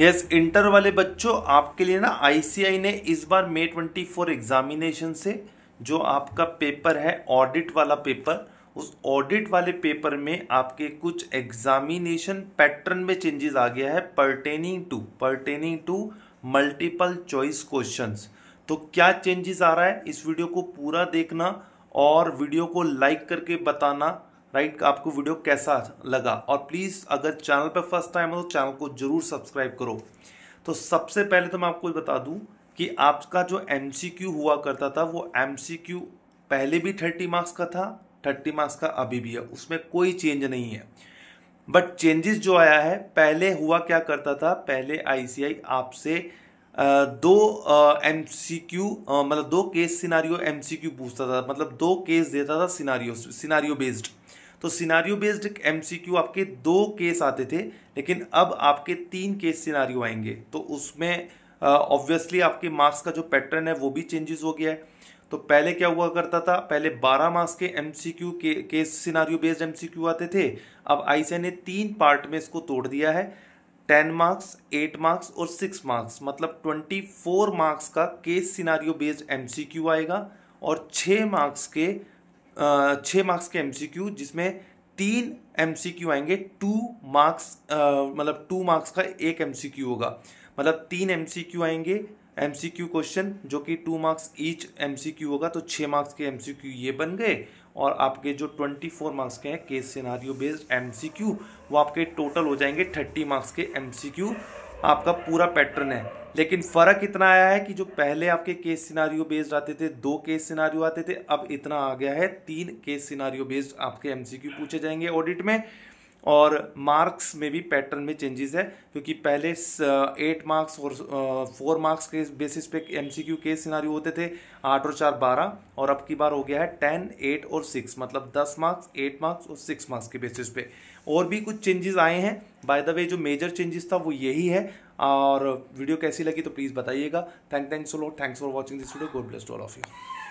Yes inter वाले बच्चों आपके लिए ना आईसीआई ने इस बार मे 24 एग्जामिनेशन से जो आपका पेपर है ऑडिट वाला पेपर उस ऑडिट वाले पेपर में आपके कुछ एग्जामिनेशन पैटर्न में चेंजेस आ गया है pertaining to pertaining to multiple choice questions तो क्या चेंजेस आ रहा है इस वीडियो को पूरा देखना और वीडियो को लाइक करके बताना राइट right? आपको वीडियो कैसा लगा और प्लीज़ अगर चैनल पर फर्स्ट टाइम हो तो चैनल को जरूर सब्सक्राइब करो तो सबसे पहले तो मैं आपको बता दूं कि आपका जो एम हुआ करता था वो एम पहले भी थर्टी मार्क्स का था थर्टी मार्क्स का अभी भी है उसमें कोई चेंज नहीं है बट चेंजेस जो आया है पहले हुआ क्या करता था पहले आईसीआई आपसे दो एम सी क्यू मतलब दो case scenario M C Q पूछता था मतलब दो केस देता था सिनारियो सिनारियो बेस्ड तो scenario based M C Q आपके दो केस आते थे लेकिन अब आपके तीन केस सिनारियो आएंगे तो उसमें ऑब्वियसली uh, आपके मार्क्स का जो पैटर्न है वो भी चेंजेस हो गया है तो पहले क्या हुआ करता था पहले 12 मार्क्स के एम सी क्यू के case scenario based M C Q आते थे अब आईसीआई ने तीन पार्ट में इसको तोड़ दिया है टेन मार्क्स एट मार्क्स और सिक्स मार्क्स मतलब ट्वेंटी फोर मार्क्स का केस सिनारियो बेस्ड एमसीक्यू आएगा और छः मार्क्स के छः मार्क्स के एमसीक्यू जिसमें तीन एमसीक्यू आएंगे टू मार्क्स मतलब टू मार्क्स का एक एमसीक्यू होगा मतलब तीन एमसीक्यू आएंगे एम सी क्यू क्वेश्चन जो कि two marks each M C Q होगा तो छः मार्क्स के एम सी क्यू ये बन गए और आपके जो ट्वेंटी फोर मार्क्स के हैं case scenario based M C Q वो आपके टोटल हो जाएंगे थर्टी मार्क्स के एम सी क्यू आपका पूरा पैटर्न है लेकिन फ़र्क इतना आया है कि जो पहले आपके केस सिनारियो बेस्ड आते थे दो केस सिनारियो आते थे अब इतना आ गया है तीन केस सिनारियो बेस्ड आपके एमसीक्यू पूछे जाएंगे ऑडिट में और मार्क्स में भी पैटर्न में चेंजेस है क्योंकि पहले एट मार्क्स और फोर मार्क्स के बेसिस पे एमसीक्यू के सिनारी होते थे आठ और चार बारह और अब की बार हो गया है टेन एट और सिक्स मतलब दस मार्क्स एट मार्क्स और सिक्स मार्क्स के बेसिस पे और भी कुछ चेंजेस आए हैं बाय द वे जो मेजर चेंजेस था वो यही है और वीडियो कैसी लगी तो प्लीज़ बताइएगा thank thanks lot thanks for watching this video God bless all of you